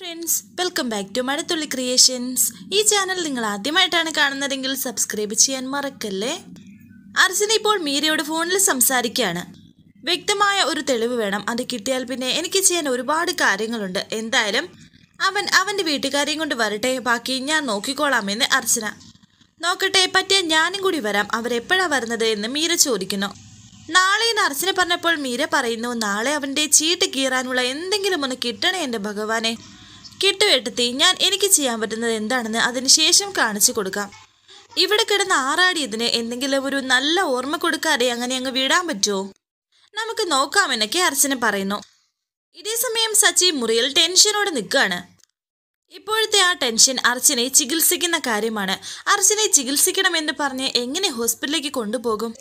friends welcome back to Mazhathulli creations ഈ channel നിങ്ങൾ ആദ്യമായിട്ടാണ് കാണുന്നതെങ്കിൽ സബ്സ്ക്രൈബ് ചെയ്യാൻ മറക്കല്ലേ അർജുന ഇപ്പോൾ മീരയോട് ഫോണിൽ സംസാരിക്കുകയാണ് വ്യക്തമായ ഒരു തെളിവ് വേണം അത് കിട്ടിയാൽ പിന്നെ എനിക്ക് ചെയ്യാൻ ഒരുപാട് കാര്യങ്ങളുണ്ട് എന്തായാലും അവൻ അവൻ്റെ വീട്ടുകാരെയും കൊണ്ട് വരട്ടെ ബാക്കി ഞാൻ നോക്കിക്കോളാമെന്ന് അർച്ചന നോക്കട്ടെ പറ്റിയ ഞാനും കൂടി വരാം അവരെപ്പോഴാണ് വരുന്നത് എന്ന് മീര ചോദിക്കുന്നു നാളെ എന്ന് അർച്ചന പറഞ്ഞപ്പോൾ മീര പറയുന്നു നാളെ അവൻ്റെ ചീട്ട് കീറാനുള്ള എന്തെങ്കിലും ഒന്ന് കിട്ടണേ എൻ്റെ ഭഗവാനെ കിട്ടുവെട്ടത്തി ഞാൻ എനിക്ക് ചെയ്യാൻ പറ്റുന്നത് എന്താണെന്ന് അതിനുശേഷം കാണിച്ചു കൊടുക്കാം ഇവിടെ കിടന്ന് ആറാടിയതിന് എന്തെങ്കിലും ഒരു നല്ല ഓർമ്മ കൊടുക്കാതെ അങ്ങനെ അങ്ങ് വിടാൻ പറ്റുമോ നമുക്ക് നോക്കാമെന്നൊക്കെ അർച്ചന പറയുന്നു സമയം സച്ചി മുറിയിൽ ടെൻഷനോടെ നിൽക്കുകയാണ് ഇപ്പോഴത്തെ ആ ടെൻഷൻ അർച്ചനെ ചികിത്സിക്കുന്ന കാര്യമാണ് അർച്ചനെ ചികിത്സിക്കണമെന്ന് പറഞ്ഞ് എങ്ങനെ ഹോസ്പിറ്റലിലേക്ക് കൊണ്ടുപോകും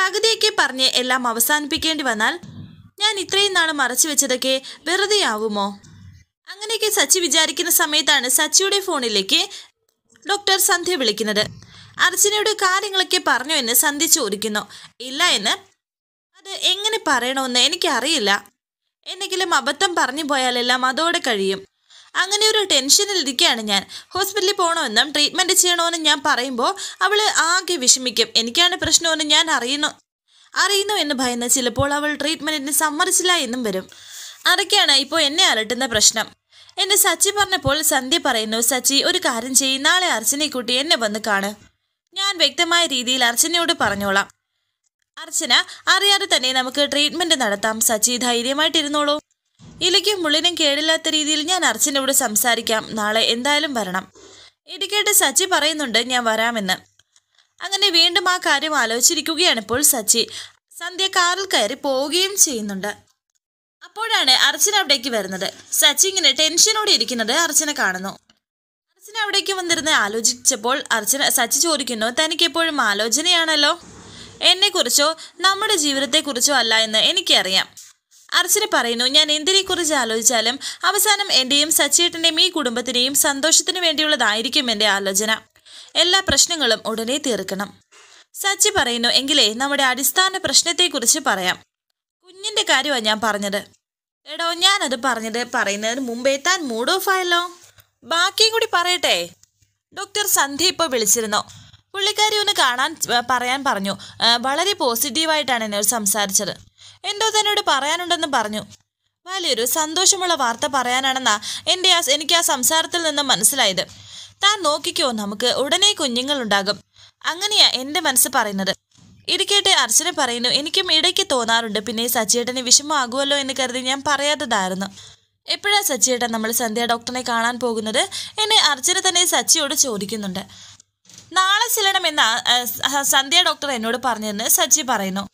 പകുതിയൊക്കെ പറഞ്ഞ് എല്ലാം അവസാനിപ്പിക്കേണ്ടി വന്നാൽ ഞാൻ ഇത്രയും നാൾ മറച്ചു വെച്ചതൊക്കെ വെറുതെയാവുമോ അങ്ങനെയൊക്കെ സച്ചി വിചാരിക്കുന്ന സമയത്താണ് സച്ചിയുടെ ഫോണിലേക്ക് ഡോക്ടർ സന്ധ്യ വിളിക്കുന്നത് അർജുനയുടെ കാര്യങ്ങളൊക്കെ പറഞ്ഞു എന്ന് സന്ധ്യ ചോദിക്കുന്നു ഇല്ല എന്ന് അത് എങ്ങനെ പറയണമെന്ന് എനിക്കറിയില്ല എന്തെങ്കിലും അബദ്ധം പറഞ്ഞു പോയാലെല്ലാം അതോടെ കഴിയും അങ്ങനെ ഒരു ടെൻഷനിലിരിക്കുകയാണ് ഞാൻ ഹോസ്പിറ്റലിൽ പോകണമെന്നും ട്രീറ്റ്മെൻറ്റ് ചെയ്യണമെന്നും ഞാൻ പറയുമ്പോൾ അവൾ ആകെ വിഷമിക്കും എനിക്കാണ് പ്രശ്നമെന്ന് ഞാൻ അറിയുന്നു അറിയുന്നു എന്ന് ഭയന്ന് ചിലപ്പോൾ അവൾ ട്രീറ്റ്മെൻറ്റിന് സമ്മതിച്ചില്ല എന്നും വരും അതൊക്കെയാണ് ഇപ്പോൾ എന്നെ അലട്ടുന്ന പ്രശ്നം എന്ന് സച്ചി പറഞ്ഞപ്പോൾ സന്ധ്യ പറയുന്നു സച്ചി ഒരു കാര്യം ചെയ്യ് നാളെ അർച്ചനെ കൂട്ടി എന്നെ വന്ന് കാണ് ഞാൻ വ്യക്തമായ രീതിയിൽ അർച്ചനയോട് പറഞ്ഞോളാം അർച്ചന അറിയാതെ തന്നെ നമുക്ക് ട്രീറ്റ്മെന്റ് നടത്താം സച്ചി ധൈര്യമായിട്ടിരുന്നോളൂ ഇലയ്ക്കും മുള്ളിനും കേടില്ലാത്ത രീതിയിൽ ഞാൻ അർച്ചനോട് സംസാരിക്കാം നാളെ എന്തായാലും വരണം ഇടിക്കേട്ട് സച്ചി പറയുന്നുണ്ട് ഞാൻ വരാമെന്ന് അങ്ങനെ വീണ്ടും ആ കാര്യം ആലോചിച്ചിരിക്കുകയാണ് ഇപ്പോൾ സച്ചി സന്ധ്യ കാറിൽ കയറി പോവുകയും ചെയ്യുന്നുണ്ട് അപ്പോഴാണ് അർച്ചന അവിടേക്ക് വരുന്നത് സച്ചിങ്ങിന് ടെൻഷനോടെ ഇരിക്കുന്നത് അർച്ചന കാണുന്നു അർച്ചന അവിടേക്ക് വന്നിരുന്ന് ആലോചിച്ചപ്പോൾ അർച്ചന സച്ചി ചോദിക്കുന്നു തനിക്കെപ്പോഴും ആലോചനയാണല്ലോ എന്നെക്കുറിച്ചോ നമ്മുടെ ജീവിതത്തെക്കുറിച്ചോ അല്ല എന്ന് എനിക്കറിയാം അർച്ചന പറയുന്നു ഞാൻ എന്തിനെക്കുറിച്ച് ആലോചിച്ചാലും അവസാനം എൻ്റെയും സച്ചേട്ടൻ്റെയും ഈ കുടുംബത്തിൻ്റെയും സന്തോഷത്തിന് വേണ്ടിയുള്ളതായിരിക്കും എൻ്റെ ആലോചന എല്ലാ പ്രശ്നങ്ങളും ഉടനെ തീർക്കണം സച്ചി പറയുന്നു എങ്കിലേ നമ്മുടെ അടിസ്ഥാന പ്രശ്നത്തെക്കുറിച്ച് പറയാം കുഞ്ഞിൻ്റെ കാര്യമാണ് ഞാൻ പറഞ്ഞത് എടോ ഞാനത് പറഞ്ഞത് പറയുന്നതിന് മുമ്പേ താൻ മൂഡ് ഓഫ് ആയല്ലോ ബാക്കിയും കൂടി പറയട്ടെ ഡോക്ടർ സന്ധ്യ ഇപ്പോൾ വിളിച്ചിരുന്നു പുള്ളിക്കാരി ഒന്ന് കാണാൻ പറയാൻ പറഞ്ഞു വളരെ പോസിറ്റീവായിട്ടാണ് എന്നോട് സംസാരിച്ചത് എന്തോ തന്നോട് പറയാനുണ്ടെന്ന് പറഞ്ഞു വലിയൊരു സന്തോഷമുള്ള വാർത്ത പറയാനാണെന്നാ എൻ്റെ ആ എനിക്ക് ആ സംസാരത്തിൽ നിന്ന് മനസ്സിലായത് താൻ നോക്കിക്കോ നമുക്ക് ഉടനെ ഉണ്ടാകും അങ്ങനെയാ എൻ്റെ മനസ്സ് പറയുന്നത് ഇരിക്കട്ടെ അർച്ചന പറയുന്നു എനിക്കും ഇടയ്ക്ക് തോന്നാറുണ്ട് പിന്നെ സച്ചിയേട്ടന് വിഷമമാകുമല്ലോ എന്ന് കരുതി ഞാൻ പറയാത്തതായിരുന്നു എപ്പോഴാ സച്ചിയേട്ടൻ നമ്മൾ സന്ധ്യ ഡോക്ടറിനെ കാണാൻ പോകുന്നത് എന്നെ അർച്ചന തന്നെ സച്ചിയോട് ചോദിക്കുന്നുണ്ട് നാളെ ചെല്ലണമെന്ന് സന്ധ്യ ഡോക്ടർ എന്നോട് പറഞ്ഞതെന്ന് സച്ചി പറയുന്നു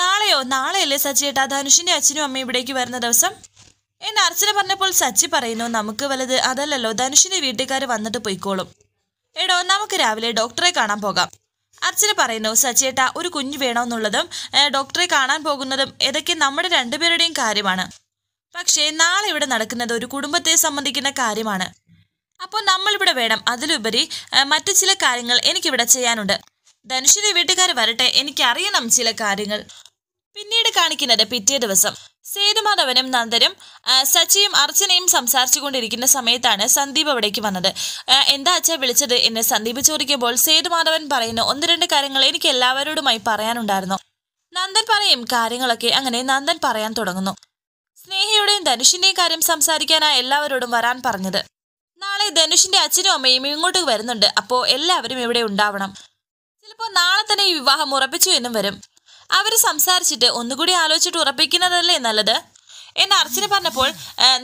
നാളെയോ നാളെയല്ലേ സച്ചിയേട്ടാ ധനുഷിന്റെ അച്ഛനും അമ്മയും ഇവിടേക്ക് വരുന്ന ദിവസം എന്ന് അർച്ചന പറഞ്ഞപ്പോൾ സച്ചി പറയുന്നു നമുക്ക് വലുത് അതല്ലല്ലോ ധനുഷിന്റെ വീട്ടുകാർ വന്നിട്ട് പോയിക്കോളും എടോ നമുക്ക് രാവിലെ ഡോക്ടറെ കാണാൻ പോകാം അർച്ചന പറയുന്നു സച്ചേട്ട ഒരു കുഞ്ഞു വേണമെന്നുള്ളതും ഡോക്ടറെ കാണാൻ പോകുന്നതും ഇതൊക്കെ നമ്മുടെ രണ്ടുപേരുടെയും കാര്യമാണ് പക്ഷേ നാളെ ഇവിടെ നടക്കുന്നത് ഒരു കുടുംബത്തെ സംബന്ധിക്കുന്ന കാര്യമാണ് അപ്പോൾ നമ്മളിവിടെ വേണം അതിലുപരി മറ്റു ചില കാര്യങ്ങൾ എനിക്കിവിടെ ചെയ്യാനുണ്ട് ധനുഷിന്റെ വീട്ടുകാർ വരട്ടെ എനിക്കറിയണം ചില കാര്യങ്ങൾ പിന്നീട് കാണിക്കുന്നത് പിറ്റേ ദിവസം സേതുമാധവനും നന്ദനും സച്ചിയും അർച്ചനയും സംസാരിച്ചു കൊണ്ടിരിക്കുന്ന സമയത്താണ് സന്ദീപ് അവിടേക്ക് വന്നത് എന്താ അച്ഛ വിളിച്ചത് എന്ന് സന്ദീപ് ചോദിക്കുമ്പോൾ സേതുമാധവൻ പറയുന്നു ഒന്ന് രണ്ട് കാര്യങ്ങൾ എനിക്ക് എല്ലാവരോടുമായി പറയാനുണ്ടായിരുന്നു നന്ദൻ പറയും കാര്യങ്ങളൊക്കെ അങ്ങനെ നന്ദൻ പറയാൻ തുടങ്ങുന്നു സ്നേഹയുടെയും ധനുഷിന്റെയും കാര്യം സംസാരിക്കാനാ എല്ലാവരോടും വരാൻ പറഞ്ഞത് നാളെ ധനുഷിന്റെ അച്ഛനും അമ്മയും ഇങ്ങോട്ട് വരുന്നുണ്ട് അപ്പോൾ എല്ലാവരും ഇവിടെ ഉണ്ടാവണം ചിലപ്പോ നാളെ തന്നെ ഈ വിവാഹം ഉറപ്പിച്ചു എന്നും വരും അവർ സംസാരിച്ചിട്ട് ഒന്നുകൂടി ആലോചിച്ചിട്ട് ഉറപ്പിക്കുന്നതല്ലേ നല്ലത് എന്ന് അർച്ചന പറഞ്ഞപ്പോൾ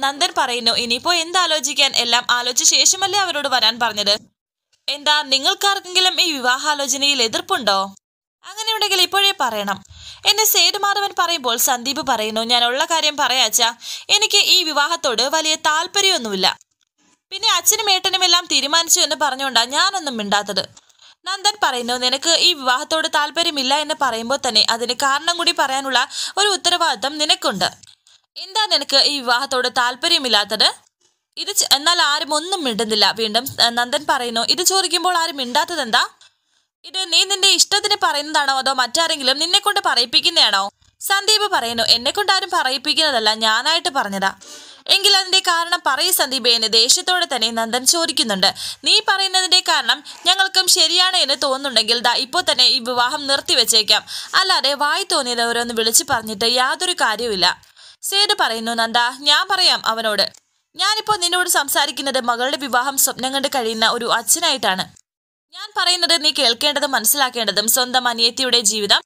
നന്ദൻ പറയുന്നു ഇനിയിപ്പോൾ എന്താലോചിക്കാൻ എല്ലാം ആലോചിച്ച ശേഷമല്ലേ അവരോട് വരാൻ പറഞ്ഞത് എന്താ നിങ്ങൾക്കാർക്കെങ്കിലും ഈ വിവാഹാലോചനയിൽ എതിർപ്പുണ്ടോ അങ്ങനെയുണ്ടെങ്കിൽ ഇപ്പോഴേ പറയണം എന്നെ സേതുമാധവൻ പറയുമ്പോൾ സന്ദീപ് പറയുന്നു ഞാൻ ഉള്ള കാര്യം പറയാച്ച എനിക്ക് ഈ വിവാഹത്തോട് വലിയ താല്പര്യമൊന്നുമില്ല പിന്നെ അച്ഛനും ഏട്ടനും എല്ലാം തീരുമാനിച്ചു എന്ന് പറഞ്ഞുകൊണ്ടാണ് ഞാനൊന്നും മിണ്ടാത്തത് നന്ദൻ പറയുന്നു നിനക്ക് ഈ വിവാഹത്തോട് താല്പര്യമില്ല എന്ന് പറയുമ്പോൾ തന്നെ അതിന് കാരണം കൂടി പറയാനുള്ള ഒരു ഉത്തരവാദിത്തം നിനക്കുണ്ട് എന്താ നിനക്ക് ഈ വിവാഹത്തോട് താല്പര്യമില്ലാത്തത് ഇത് എന്നാൽ ആരും ഒന്നും മിണ്ടുന്നില്ല വീണ്ടും നന്ദൻ പറയുന്നു ഇത് ചോദിക്കുമ്പോൾ ആരും മിണ്ടാത്തത് എന്താ ഇത് നീ നിന്റെ ഇഷ്ടത്തിന് പറയുന്നതാണോ അതോ മറ്റാരെങ്കിലും നിന്നെ കൊണ്ട് പറയിപ്പിക്കുന്നതാണോ സന്ദീപ് പറയുന്നു എന്നെ കൊണ്ട് ആരും പറയിപ്പിക്കുന്നതല്ല ഞാനായിട്ട് പറഞ്ഞതാ എങ്കിൽ അതിന്റെ കാരണം പറയ സന്ദീപേ എന്ന് ദേഷ്യത്തോടെ തന്നെ നന്ദൻ ചോദിക്കുന്നുണ്ട് നീ പറയുന്നതിന്റെ കാരണം ഞങ്ങൾക്കും ശരിയാണ് എന്ന് തോന്നുന്നുണ്ടെങ്കിൽ ദാ ഇപ്പോൾ തന്നെ ഈ വിവാഹം നിർത്തിവെച്ചേക്കാം അല്ലാതെ വായി തോന്നിയത് ഓരോന്ന് വിളിച്ചു പറഞ്ഞിട്ട് യാതൊരു കാര്യവുമില്ല സേതു പറയുന്നു നന്ദ ഞാൻ പറയാം അവനോട് ഞാനിപ്പോൾ നിന്നോട് സംസാരിക്കുന്നത് മകളുടെ വിവാഹം സ്വപ്നം കണ്ട് കഴിയുന്ന ഒരു അച്ഛനായിട്ടാണ് ഞാൻ പറയുന്നത് നീ കേൾക്കേണ്ടതും മനസ്സിലാക്കേണ്ടതും സ്വന്തം അനിയത്തിയുടെ ജീവിതം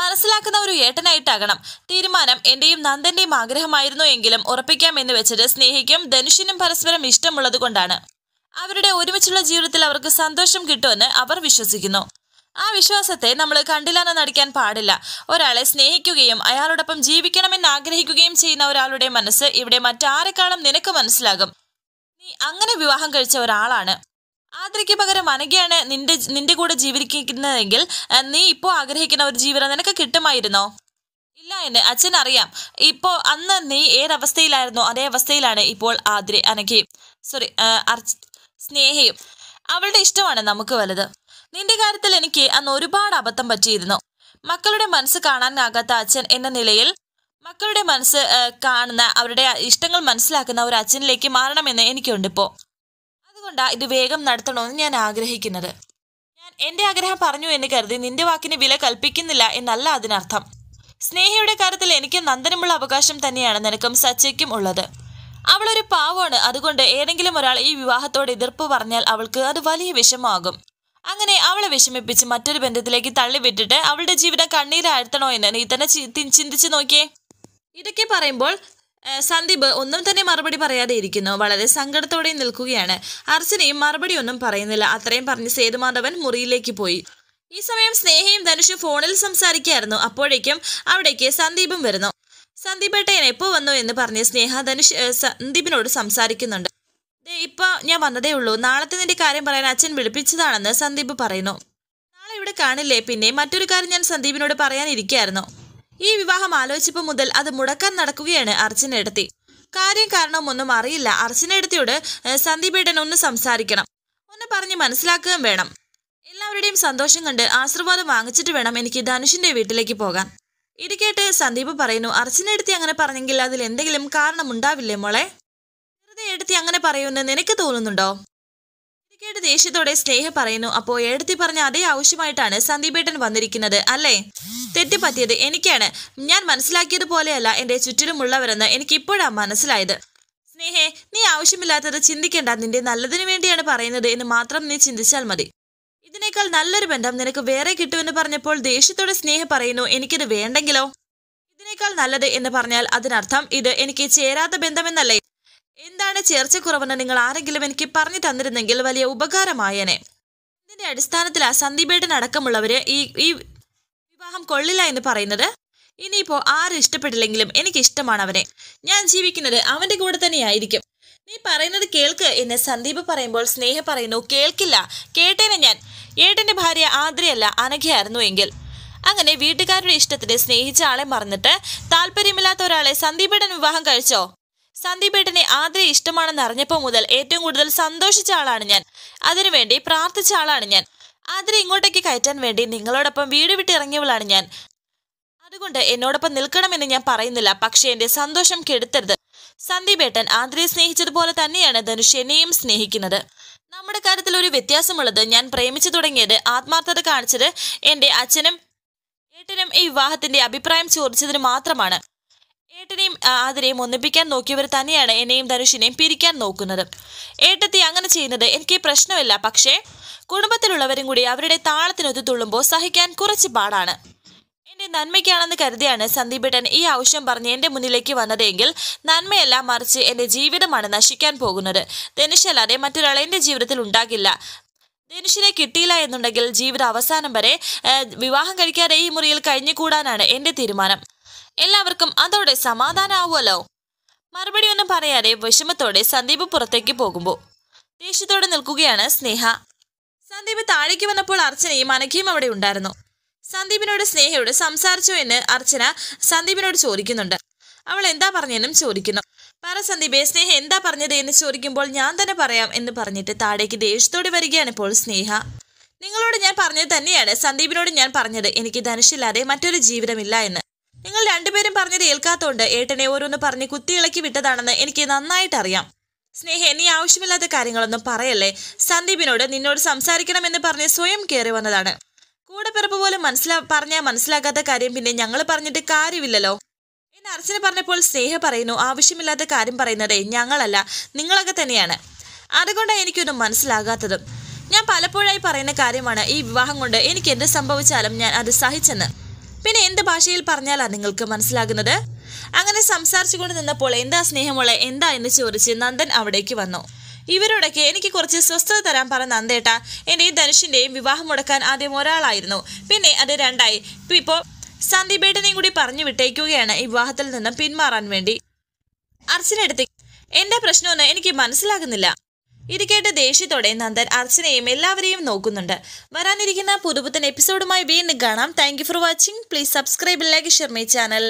മനസ്സിലാക്കുന്ന ഒരു ഏട്ടനായിട്ടാകണം തീരുമാനം എന്റെയും നന്ദന്റെയും ആഗ്രഹമായിരുന്നു എങ്കിലും ഉറപ്പിക്കാമെന്ന് വെച്ചത് സ്നേഹിക്കും ധനുഷിനും പരസ്പരം ഇഷ്ടമുള്ളത് കൊണ്ടാണ് അവരുടെ ഒരുമിച്ചുള്ള ജീവിതത്തിൽ അവർക്ക് സന്തോഷം കിട്ടുമെന്ന് അവർ വിശ്വസിക്കുന്നു ആ വിശ്വാസത്തെ നമ്മൾ കണ്ടില്ലാന്ന് നടിക്കാൻ പാടില്ല ഒരാളെ സ്നേഹിക്കുകയും അയാളോടൊപ്പം ജീവിക്കണമെന്ന് ആഗ്രഹിക്കുകയും ചെയ്യുന്ന ഒരാളുടെ മനസ്സ് ഇവിടെ മറ്റാരെക്കാളും നിനക്ക് മനസ്സിലാകും നീ അങ്ങനെ വിവാഹം കഴിച്ച ഒരാളാണ് ആതിരയ്ക്ക് പകരം അനഘയാണ് നിന്റെ നിന്റെ കൂടെ ജീവിക്കുന്നതെങ്കിൽ നീ ഇപ്പോൾ ആഗ്രഹിക്കുന്ന ഒരു ജീവിതം നിനക്ക് കിട്ടുമായിരുന്നോ ഇല്ല എന്നെ അച്ഛൻ അറിയാം ഇപ്പോ അന്ന് നീ ഏതവസ്ഥയിലായിരുന്നോ അതേ അവസ്ഥയിലാണ് ഇപ്പോൾ ആദ്രി അനഘയും സോറി സ്നേഹയും അവളുടെ ഇഷ്ടമാണ് നമുക്ക് വലുത് നിന്റെ കാര്യത്തിൽ എനിക്ക് അന്ന് ഒരുപാട് അബദ്ധം പറ്റിയിരുന്നു മക്കളുടെ മനസ്സ് കാണാനാകാത്ത അച്ഛൻ എന്ന നിലയിൽ മക്കളുടെ മനസ്സ് കാണുന്ന അവരുടെ ഇഷ്ടങ്ങൾ മനസ്സിലാക്കുന്ന ഒരു അച്ഛനിലേക്ക് മാറണമെന്ന് എനിക്കുണ്ടിപ്പോൾ അതുകൊണ്ടാ ഇത് വേഗം നടത്തണമെന്ന് ഞാൻ ആഗ്രഹിക്കുന്നത് ഞാൻ എന്റെ ആഗ്രഹം പറഞ്ഞു എന്ന് കരുതി നിന്റെ വാക്കിന് വില കൽപ്പിക്കുന്നില്ല എന്നല്ല അതിനർത്ഥം സ്നേഹയുടെ കാര്യത്തിൽ എനിക്കും നന്ദനമുള്ള അവകാശം തന്നെയാണ് നിനക്കും സച്ചയ്ക്കും ഉള്ളത് അവളൊരു പാവമാണ് അതുകൊണ്ട് ഏതെങ്കിലും ഒരാൾ ഈ വിവാഹത്തോട് എതിർപ്പ് പറഞ്ഞാൽ അവൾക്ക് അത് വലിയ വിഷമാകും അങ്ങനെ അവളെ വിഷമിപ്പിച്ച് മറ്റൊരു ബന്ധത്തിലേക്ക് തള്ളിവിട്ടിട്ട് അവളുടെ ജീവിതം കണ്ണീരാഴ്ത്തണോ എന്ന് നീ തന്നെ ചിന്തിച്ചു നോക്കിയേ ഇതൊക്കെ പറയുമ്പോൾ സന്ദീപ് ഒന്നും തന്നെ മറുപടി പറയാതെ ഇരിക്കുന്നു വളരെ സങ്കടത്തോടെ നിൽക്കുകയാണ് അർച്ചനയും മറുപടി ഒന്നും പറയുന്നില്ല അത്രയും പറഞ്ഞ് സേതുമാധവൻ മുറിയിലേക്ക് പോയി ഈ സമയം സ്നേഹയും ധനുഷും ഫോണിൽ സംസാരിക്കുകയായിരുന്നു അപ്പോഴേക്കും അവിടേക്ക് സന്ദീപും വരുന്നു സന്ദീപ് ഏട്ടൻ എപ്പോ വന്നു എന്ന് പറഞ്ഞ് സ്നേഹ ധനുഷ് സന്ദീപിനോട് സംസാരിക്കുന്നുണ്ട് ഇപ്പൊ ഞാൻ വന്നതേ ഉള്ളൂ നാളത്തെ നിന്റെ കാര്യം പറയാൻ അച്ഛൻ വിളിപ്പിച്ചതാണെന്ന് സന്ദീപ് പറയുന്നു നാളെ ഇവിടെ കാണില്ലേ പിന്നെ മറ്റൊരു കാര്യം ഞാൻ സന്ദീപിനോട് പറയാനിരിക്കായിരുന്നു ഈ വിവാഹം ആലോചിച്ചപ്പോൾ മുതൽ അത് മുടക്കാൻ നടക്കുകയാണ് അർച്ചനയിടത്തി കാര്യം കാരണമൊന്നും അറിയില്ല അർച്ചനയെടുത്തിയോട് സന്ദീപേടൻ ഒന്ന് സംസാരിക്കണം ഒന്ന് പറഞ്ഞ് മനസ്സിലാക്കുകയും വേണം എല്ലാവരുടെയും സന്തോഷം കണ്ട് ആശീർവാദം വാങ്ങിച്ചിട്ട് വേണം എനിക്ക് ധനുഷിന്റെ വീട്ടിലേക്ക് പോകാൻ ഇടിക്കേട്ട് സന്ദീപ് പറയുന്നു അർച്ചനയിടത്തി അങ്ങനെ പറഞ്ഞെങ്കിൽ അതിൽ എന്തെങ്കിലും കാരണമുണ്ടാവില്ലേ മോളെ വെറുതെ എടുത്തി അങ്ങനെ പറയുമെന്ന് നിനക്ക് തോന്നുന്നുണ്ടോ കേട്ട് ദേഷ്യത്തോടെ സ്നേഹ പറയുന്നു അപ്പോൾ എടുത്തി പറഞ്ഞ അതേ ആവശ്യമായിട്ടാണ് സന്ദീപേട്ടൻ വന്നിരിക്കുന്നത് അല്ലേ തെറ്റ് പറ്റിയത് എനിക്കാണ് ഞാൻ മനസ്സിലാക്കിയത് പോലെയല്ല എൻ്റെ ചുറ്റിലുമുള്ളവരെന്ന് എനിക്കിപ്പോഴാണ് മനസ്സിലായത് സ്നേഹെ നീ ആവശ്യമില്ലാത്തത് ചിന്തിക്കേണ്ട നിന്റെ നല്ലതിനു വേണ്ടിയാണ് പറയുന്നത് എന്ന് മാത്രം നീ ചിന്തിച്ചാൽ മതി ഇതിനേക്കാൾ നല്ലൊരു ബന്ധം നിനക്ക് വേറെ കിട്ടുമെന്ന് പറഞ്ഞപ്പോൾ ദേഷ്യത്തോടെ സ്നേഹ പറയുന്നു എനിക്കിത് വേണ്ടെങ്കിലോ ഇതിനേക്കാൾ നല്ലത് എന്ന് പറഞ്ഞാൽ അതിനർത്ഥം ഇത് എനിക്ക് ചേരാത്ത ബന്ധമെന്നല്ലേ എന്താണ് ചേർച്ചക്കുറവെന്ന് നിങ്ങൾ ആരെങ്കിലും എനിക്ക് പറഞ്ഞു തന്നിരുന്നെങ്കിൽ വലിയ ഉപകാരമായേനെ ഇതിന്റെ അടിസ്ഥാനത്തിലാണ് സന്ദീപേട്ടൻ അടക്കമുള്ളവര് ഈ ഈ വിവാഹം കൊള്ളില്ല എന്ന് പറയുന്നത് ഇനിയിപ്പോ ആരും ഇഷ്ടപ്പെട്ടില്ലെങ്കിലും എനിക്ക് ഇഷ്ടമാണ് അവനെ ഞാൻ ജീവിക്കുന്നത് അവന്റെ കൂടെ തന്നെയായിരിക്കും നീ പറയുന്നത് കേൾക്ക് എന്ന് സന്ദീപ് പറയുമ്പോൾ സ്നേഹ പറയുന്നു കേൾക്കില്ല കേട്ടേനെ ഞാൻ ഏട്ടന്റെ ഭാര്യ ആദ്രയല്ല അനഘയായിരുന്നു എങ്കിൽ അങ്ങനെ വീട്ടുകാരുടെ ഇഷ്ടത്തിന് സ്നേഹിച്ച ആളെ മറന്നിട്ട് താല്പര്യമില്ലാത്ത ഒരാളെ സന്ദീപേടൻ വിവാഹം കഴിച്ചോ സന്ദീപേട്ടനെ ആതിര ഇഷ്ടമാണെന്ന് അറിഞ്ഞപ്പോൾ മുതൽ ഏറ്റവും കൂടുതൽ സന്തോഷിച്ച ആളാണ് ഞാൻ അതിനുവേണ്ടി പ്രാർത്ഥിച്ച ആളാണ് ഞാൻ ആതിര ഇങ്ങോട്ടേക്ക് കയറ്റാൻ വേണ്ടി നിങ്ങളോടൊപ്പം വീട് വിട്ട് ഇറങ്ങിയവളാണ് ഞാൻ അതുകൊണ്ട് എന്നോടൊപ്പം നിൽക്കണമെന്ന് ഞാൻ പറയുന്നില്ല പക്ഷേ എൻ്റെ സന്തോഷം കെടുത്തരുത് സന്ദീപേട്ടൻ ആതിരയെ സ്നേഹിച്ചതുപോലെ തന്നെയാണ് ധനുഷ് എന്നെയും സ്നേഹിക്കുന്നത് നമ്മുടെ കാര്യത്തിൽ ഒരു വ്യത്യാസമുള്ളത് ഞാൻ പ്രേമിച്ചു തുടങ്ങിയത് ആത്മാർത്ഥത കാണിച്ചത് എൻ്റെ അച്ഛനും ഏട്ടനും ഈ വിവാഹത്തിന്റെ അഭിപ്രായം ചോദിച്ചതിന് മാത്രമാണ് ഏട്ടനെയും ആതിരയും ഒന്നിപ്പിക്കാൻ നോക്കിയവർ തന്നെയാണ് എന്നെയും ധനുഷിനെയും പിരിക്കാൻ നോക്കുന്നത് ഏട്ടത്തി അങ്ങനെ ചെയ്യുന്നത് എനിക്ക് പ്രശ്നമില്ല പക്ഷേ കുടുംബത്തിലുള്ളവരും കൂടി അവരുടെ താളത്തിനൊത്തു തുള്ളുമ്പോൾ സഹിക്കാൻ കുറച്ച് പാടാണ് എൻ്റെ നന്മയ്ക്കാണെന്ന് കരുതിയാണ് സന്ദീപേട്ടൻ ഈ ആവശ്യം പറഞ്ഞ് എൻ്റെ മുന്നിലേക്ക് വന്നതെങ്കിൽ നന്മയല്ല മറിച്ച് എന്റെ ജീവിതമാണ് നശിക്കാൻ പോകുന്നത് ധനുഷല്ലാതെ മറ്റൊരാളെ എന്റെ ജീവിതത്തിൽ ഉണ്ടാകില്ല ധനുഷിനെ കിട്ടിയില്ല എന്നുണ്ടെങ്കിൽ ജീവിത അവസാനം വരെ വിവാഹം കഴിക്കാതെ ഈ മുറിയിൽ കഴിഞ്ഞുകൂടാനാണ് എൻ്റെ തീരുമാനം എല്ലാവർക്കും അതോടെ സമാധാനാവുമല്ലോ മറുപടി ഒന്നും പറയാതെ വിഷമത്തോടെ സന്ദീപ് പുറത്തേക്ക് പോകുമ്പോൾ ദേഷ്യത്തോടെ നിൽക്കുകയാണ് സ്നേഹ സന്ദീപ് താഴേക്ക് വന്നപ്പോൾ അർച്ചനയും അനഘയും അവിടെ ഉണ്ടായിരുന്നു സന്ദീപിനോട് സ്നേഹയോട് സംസാരിച്ചു എന്ന് അർച്ചന സന്ദീപിനോട് ചോദിക്കുന്നുണ്ട് അവൾ എന്താ പറഞ്ഞെന്നും ചോദിക്കുന്നു പറ സന്ദീപേ സ്നേഹ എന്താ പറഞ്ഞത് എന്ന് ചോദിക്കുമ്പോൾ ഞാൻ തന്നെ പറയാം എന്ന് പറഞ്ഞിട്ട് താഴേക്ക് ദേഷ്യത്തോടെ വരികയാണ് ഇപ്പോൾ സ്നേഹ നിങ്ങളോട് ഞാൻ പറഞ്ഞത് തന്നെയാണ് സന്ദീപിനോട് ഞാൻ പറഞ്ഞത് എനിക്ക് ധനുഷില്ലാതെ മറ്റൊരു ജീവിതമില്ല എന്ന് നിങ്ങൾ രണ്ടുപേരും പറഞ്ഞത് ഏൽക്കാത്തോണ്ട് ഏട്ടനെ ഓരോന്ന് പറഞ്ഞ് ഇളക്കി വിട്ടതാണെന്ന് എനിക്ക് നന്നായിട്ട് അറിയാം സ്നേഹ നീ ആവശ്യമില്ലാത്ത കാര്യങ്ങളൊന്നും പറയല്ലേ സന്ദീപിനോട് നിന്നോട് സംസാരിക്കണമെന്ന് പറഞ്ഞ് സ്വയം കയറി വന്നതാണ് കൂടെ പിറപ്പ് പോലും മനസ്സിലാ പറഞ്ഞാൽ മനസ്സിലാക്കാത്ത കാര്യം പിന്നെ ഞങ്ങൾ പറഞ്ഞിട്ട് കാര്യമില്ലല്ലോ എന്ന് അർച്ചന പറഞ്ഞപ്പോൾ സ്നേഹ പറയുന്നു ആവശ്യമില്ലാത്ത കാര്യം പറയുന്നത് ഞങ്ങളല്ല നിങ്ങളൊക്കെ തന്നെയാണ് അതുകൊണ്ടാണ് എനിക്കൊന്നും മനസ്സിലാകാത്തതും ഞാൻ പലപ്പോഴായി പറയുന്ന കാര്യമാണ് ഈ വിവാഹം കൊണ്ട് എനിക്ക് എന്ത് സംഭവിച്ചാലും ഞാൻ അത് സഹിച്ചെന്ന് പിന്നെ എന്ത് ഭാഷയിൽ പറഞ്ഞാലാ നിങ്ങൾക്ക് മനസ്സിലാകുന്നത് അങ്ങനെ സംസാരിച്ചുകൊണ്ട് നിന്നപ്പോൾ എന്താ സ്നേഹമുള്ള എന്താ എന്ന് ചോദിച്ച് നന്ദൻ അവിടേക്ക് വന്നു ഇവരോടൊക്കെ എനിക്ക് കുറച്ച് സ്വസ്ഥത തരാൻ പറഞ്ഞ നന്ദേട്ട ഈ ധനുഷിൻ്റെയും വിവാഹം മുടക്കാൻ ആദ്യം ഒരാളായിരുന്നു പിന്നെ അത് രണ്ടായി ഇപ്പോൾ സന്ദീപേട്ടനെയും കൂടി പറഞ്ഞു വിട്ടേക്കുകയാണ് ഈ വിവാഹത്തിൽ നിന്നും പിന്മാറാൻ വേണ്ടി അർച്ചനടുത്ത് എന്റെ പ്രശ്നമൊന്നും എനിക്ക് മനസ്സിലാകുന്നില്ല ഇത് കേട്ട് ദേഷ്യത്തോടെ നന്ദൻ അർച്ചനയും എല്ലാവരെയും നോക്കുന്നുണ്ട് വരാനിരിക്കുന്ന പുതുപുത്തൻ എപ്പിസോഡുമായി വീണ്ടും കാണാം thank for watching please subscribe like share my channel